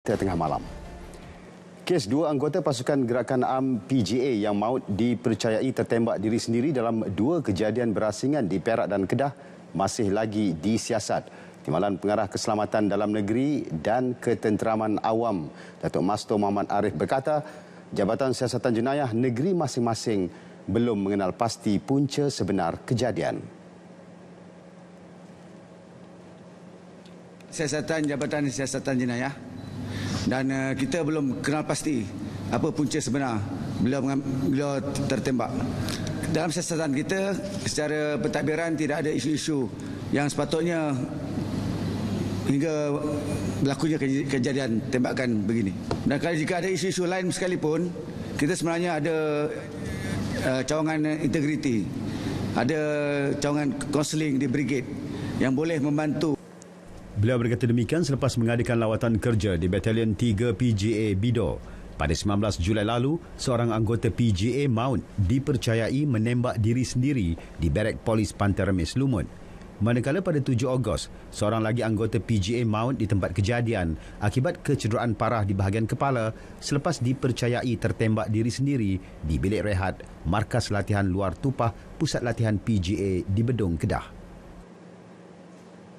tengah malam. Kes dua anggota pasukan gerakan am PGA yang maut dipercayai tertembak diri sendiri dalam dua kejadian berasingan di Perak dan Kedah masih lagi disiasat. Timbalan Pengarah Keselamatan Dalam Negeri dan Ketenteraman Awam Datuk Masto Muhammad Arif berkata, Jabatan Siasatan Jenayah negeri masing-masing belum mengenal pasti punca sebenar kejadian. Siasatan Jabatan Siasatan Jenayah dan uh, kita belum kenal pasti apa punca sebenar beliau, beliau tertembak. Dalam siasatan kita, secara pentadbiran tidak ada isu-isu yang sepatutnya hingga berlakunya kejadian tembakan begini. Dan kalau jika ada isu-isu lain sekalipun, kita sebenarnya ada uh, cawangan integriti, ada cawangan konseling di brigade yang boleh membantu Beliau berkata demikian selepas mengadakan lawatan kerja di Batalion 3 PGA Bido. Pada 19 Julai lalu, seorang anggota PGA Mount dipercayai menembak diri sendiri di barak polis Pantai Remis Lumut. Manakala pada 7 Ogos, seorang lagi anggota PGA Mount di tempat kejadian akibat kecederaan parah di bahagian kepala selepas dipercayai tertembak diri sendiri di bilik rehat Markas Latihan Luar Tupah Pusat Latihan PGA di Bedung Kedah.